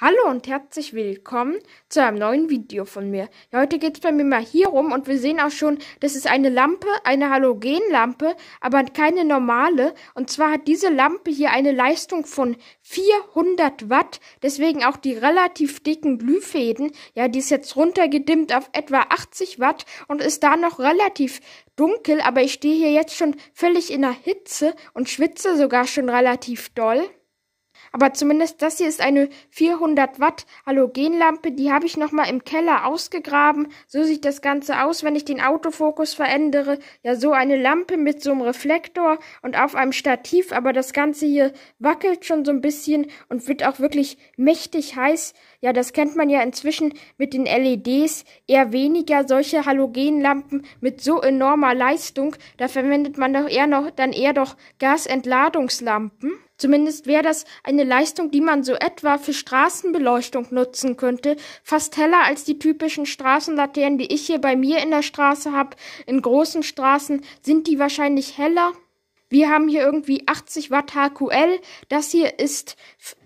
Hallo und herzlich willkommen zu einem neuen Video von mir. Ja, heute geht es bei mir mal hier rum und wir sehen auch schon, das ist eine Lampe, eine Halogenlampe, aber keine normale. Und zwar hat diese Lampe hier eine Leistung von 400 Watt, deswegen auch die relativ dicken Glühfäden. Ja, die ist jetzt runtergedimmt auf etwa 80 Watt und ist da noch relativ dunkel, aber ich stehe hier jetzt schon völlig in der Hitze und schwitze sogar schon relativ doll. Aber zumindest das hier ist eine 400 Watt Halogenlampe. Die habe ich nochmal im Keller ausgegraben. So sieht das Ganze aus, wenn ich den Autofokus verändere. Ja, so eine Lampe mit so einem Reflektor und auf einem Stativ. Aber das Ganze hier wackelt schon so ein bisschen und wird auch wirklich mächtig heiß. Ja, das kennt man ja inzwischen mit den LEDs. Eher weniger solche Halogenlampen mit so enormer Leistung. Da verwendet man doch eher noch, dann eher doch Gasentladungslampen. Zumindest wäre das eine Leistung, die man so etwa für Straßenbeleuchtung nutzen könnte, fast heller als die typischen Straßenlaternen, die ich hier bei mir in der Straße habe. In großen Straßen sind die wahrscheinlich heller. Wir haben hier irgendwie 80 Watt HQL, das hier ist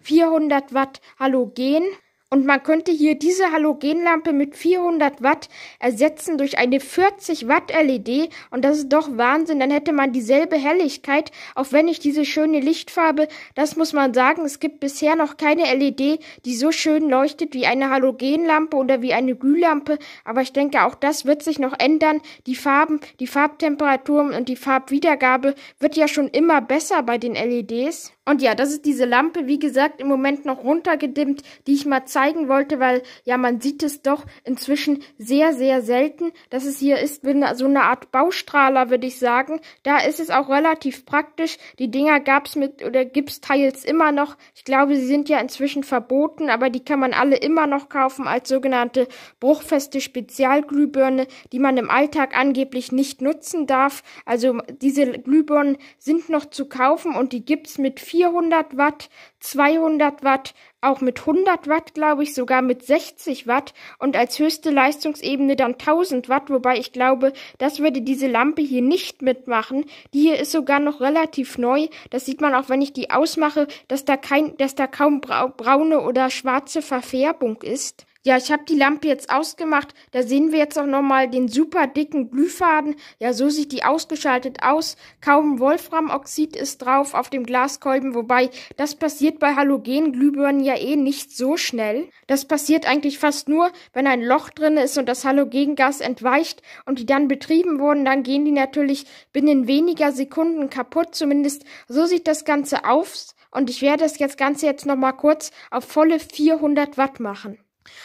400 Watt Halogen. Und man könnte hier diese Halogenlampe mit 400 Watt ersetzen durch eine 40 Watt LED. Und das ist doch Wahnsinn. Dann hätte man dieselbe Helligkeit, auch wenn ich diese schöne Lichtfarbe. Das muss man sagen. Es gibt bisher noch keine LED, die so schön leuchtet wie eine Halogenlampe oder wie eine Glühlampe. Aber ich denke, auch das wird sich noch ändern. Die Farben, die Farbtemperaturen und die Farbwiedergabe wird ja schon immer besser bei den LEDs. Und ja, das ist diese Lampe, wie gesagt, im Moment noch runtergedimmt, die ich mal zeigen wollte, weil ja, man sieht es doch inzwischen sehr, sehr selten, dass es hier ist wie so eine Art Baustrahler, würde ich sagen. Da ist es auch relativ praktisch. Die Dinger gab's mit oder gibt's teils immer noch. Ich glaube, sie sind ja inzwischen verboten, aber die kann man alle immer noch kaufen als sogenannte bruchfeste Spezialglühbirne, die man im Alltag angeblich nicht nutzen darf. Also diese Glühbirnen sind noch zu kaufen und die gibt's mit viel 400 Watt, 200 Watt, auch mit 100 Watt, glaube ich, sogar mit 60 Watt und als höchste Leistungsebene dann 1000 Watt, wobei ich glaube, das würde diese Lampe hier nicht mitmachen. Die hier ist sogar noch relativ neu. Das sieht man auch, wenn ich die ausmache, dass da kein, dass da kaum braune oder schwarze Verfärbung ist. Ja, ich habe die Lampe jetzt ausgemacht. Da sehen wir jetzt auch nochmal den super dicken Glühfaden. Ja, so sieht die ausgeschaltet aus. Kaum Wolframoxid ist drauf auf dem Glaskolben, wobei das passiert bei Halogenglühbirnen ja eh nicht so schnell. Das passiert eigentlich fast nur, wenn ein Loch drin ist und das Halogengas entweicht und die dann betrieben wurden, dann gehen die natürlich binnen weniger Sekunden kaputt. Zumindest so sieht das Ganze aus. Und ich werde das Ganze jetzt nochmal kurz auf volle 400 Watt machen.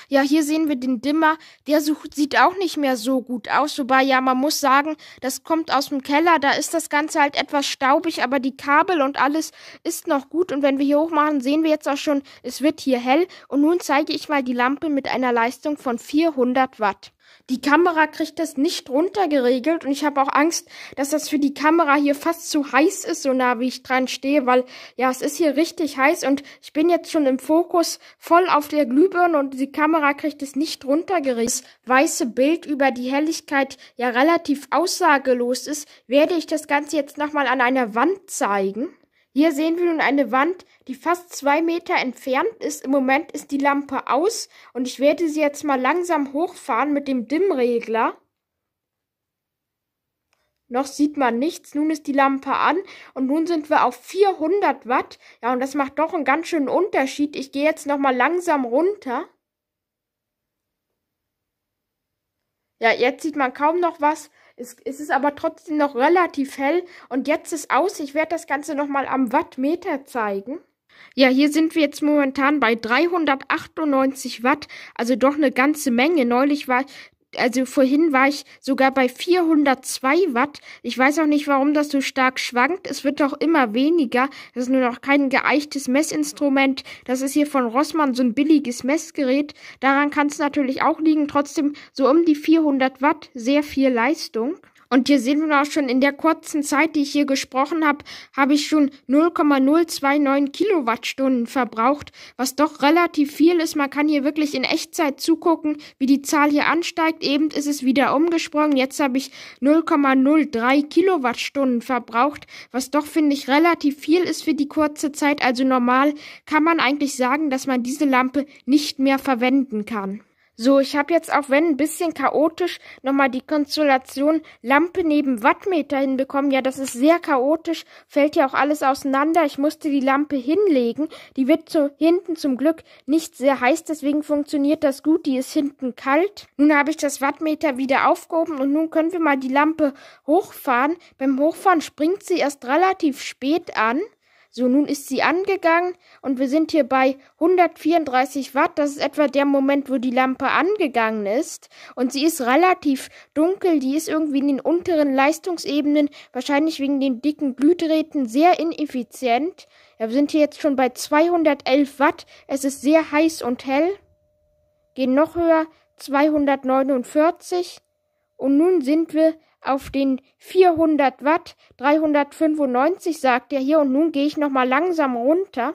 Ja, hier sehen wir den Dimmer. Der sieht auch nicht mehr so gut aus. Wobei, ja, man muss sagen, das kommt aus dem Keller. Da ist das Ganze halt etwas staubig, aber die Kabel und alles ist noch gut. Und wenn wir hier hochmachen, sehen wir jetzt auch schon, es wird hier hell. Und nun zeige ich mal die Lampe mit einer Leistung von 400 Watt. Die Kamera kriegt das nicht runtergeregelt und ich habe auch Angst, dass das für die Kamera hier fast zu heiß ist, so nah wie ich dran stehe, weil ja, es ist hier richtig heiß und ich bin jetzt schon im Fokus voll auf der Glühbirne und die Kamera kriegt es nicht runtergeregelt. Das weiße Bild über die Helligkeit ja relativ aussagelos ist, werde ich das Ganze jetzt nochmal an einer Wand zeigen. Hier sehen wir nun eine Wand, die fast zwei Meter entfernt ist. Im Moment ist die Lampe aus und ich werde sie jetzt mal langsam hochfahren mit dem Dimmregler. Noch sieht man nichts. Nun ist die Lampe an und nun sind wir auf 400 Watt. Ja, und das macht doch einen ganz schönen Unterschied. Ich gehe jetzt nochmal langsam runter. Ja, jetzt sieht man kaum noch was es, es ist aber trotzdem noch relativ hell und jetzt ist aus. Ich werde das Ganze nochmal am Wattmeter zeigen. Ja, hier sind wir jetzt momentan bei 398 Watt, also doch eine ganze Menge. Neulich war, also vorhin war ich sogar bei 402 Watt. Ich weiß auch nicht, warum das so stark schwankt. Es wird doch immer weniger. Das ist nur noch kein geeichtes Messinstrument. Das ist hier von Rossmann so ein billiges Messgerät. Daran kann es natürlich auch liegen. Trotzdem so um die 400 Watt, sehr viel Leistung. Und hier sehen wir auch schon, in der kurzen Zeit, die ich hier gesprochen habe, habe ich schon 0,029 Kilowattstunden verbraucht, was doch relativ viel ist. Man kann hier wirklich in Echtzeit zugucken, wie die Zahl hier ansteigt. Eben ist es wieder umgesprungen. Jetzt habe ich 0,03 Kilowattstunden verbraucht, was doch, finde ich, relativ viel ist für die kurze Zeit. Also normal kann man eigentlich sagen, dass man diese Lampe nicht mehr verwenden kann. So, ich habe jetzt, auch wenn ein bisschen chaotisch, nochmal die Konstellation Lampe neben Wattmeter hinbekommen. Ja, das ist sehr chaotisch, fällt ja auch alles auseinander. Ich musste die Lampe hinlegen. Die wird zu, hinten zum Glück nicht sehr heiß, deswegen funktioniert das gut. Die ist hinten kalt. Nun habe ich das Wattmeter wieder aufgehoben und nun können wir mal die Lampe hochfahren. Beim Hochfahren springt sie erst relativ spät an. So, nun ist sie angegangen und wir sind hier bei 134 Watt. Das ist etwa der Moment, wo die Lampe angegangen ist. Und sie ist relativ dunkel. Die ist irgendwie in den unteren Leistungsebenen, wahrscheinlich wegen den dicken Glühdrähten, sehr ineffizient. Ja, wir sind hier jetzt schon bei 211 Watt. Es ist sehr heiß und hell. Gehen noch höher, 249. Und nun sind wir auf den 400 Watt, 395 sagt er hier und nun gehe ich nochmal langsam runter.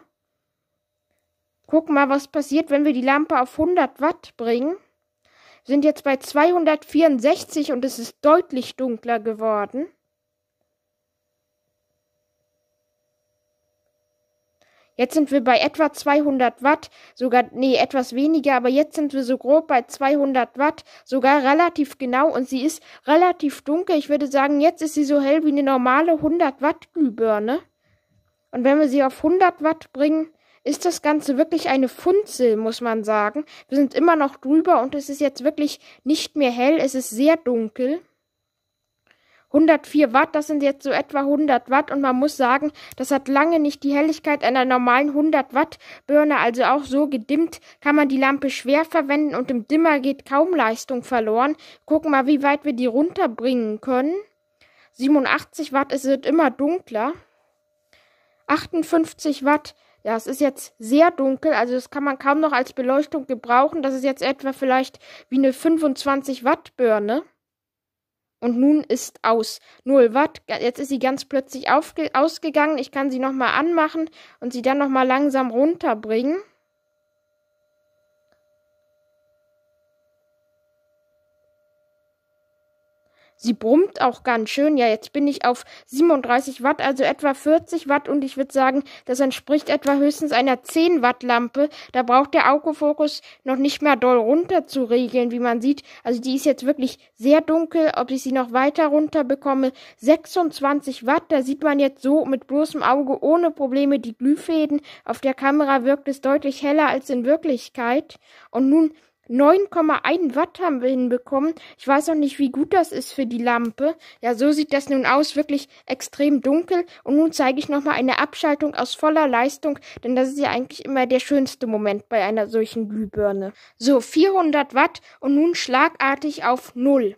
Guck mal, was passiert, wenn wir die Lampe auf 100 Watt bringen. Sind jetzt bei 264 und es ist deutlich dunkler geworden. Jetzt sind wir bei etwa 200 Watt, sogar, nee, etwas weniger, aber jetzt sind wir so grob bei 200 Watt, sogar relativ genau und sie ist relativ dunkel. Ich würde sagen, jetzt ist sie so hell wie eine normale 100 Watt Glühbirne. Und wenn wir sie auf 100 Watt bringen, ist das Ganze wirklich eine Funzel, muss man sagen. Wir sind immer noch drüber und es ist jetzt wirklich nicht mehr hell, es ist sehr dunkel. 104 Watt, das sind jetzt so etwa 100 Watt und man muss sagen, das hat lange nicht die Helligkeit einer normalen 100 Watt Birne, also auch so gedimmt kann man die Lampe schwer verwenden und im Dimmer geht kaum Leistung verloren. Gucken mal, wie weit wir die runterbringen können. 87 Watt, es wird immer dunkler. 58 Watt, ja, es ist jetzt sehr dunkel, also das kann man kaum noch als Beleuchtung gebrauchen. Das ist jetzt etwa vielleicht wie eine 25 Watt Birne. Und nun ist aus. Null Watt. Jetzt ist sie ganz plötzlich ausgegangen. Ich kann sie nochmal anmachen und sie dann nochmal langsam runterbringen. Sie brummt auch ganz schön. Ja, jetzt bin ich auf 37 Watt, also etwa 40 Watt und ich würde sagen, das entspricht etwa höchstens einer 10 Watt Lampe. Da braucht der Autofokus noch nicht mehr doll runter zu regeln, wie man sieht. Also die ist jetzt wirklich sehr dunkel. Ob ich sie noch weiter runter bekomme, 26 Watt, da sieht man jetzt so mit bloßem Auge ohne Probleme die Glühfäden. Auf der Kamera wirkt es deutlich heller als in Wirklichkeit. Und nun 9,1 Watt haben wir hinbekommen. Ich weiß auch nicht, wie gut das ist für die Lampe. Ja, so sieht das nun aus, wirklich extrem dunkel. Und nun zeige ich nochmal eine Abschaltung aus voller Leistung, denn das ist ja eigentlich immer der schönste Moment bei einer solchen Glühbirne. So, 400 Watt und nun schlagartig auf null.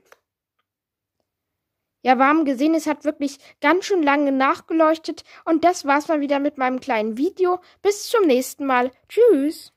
Ja, warm gesehen, es hat wirklich ganz schön lange nachgeleuchtet. Und das war's mal wieder mit meinem kleinen Video. Bis zum nächsten Mal. Tschüss.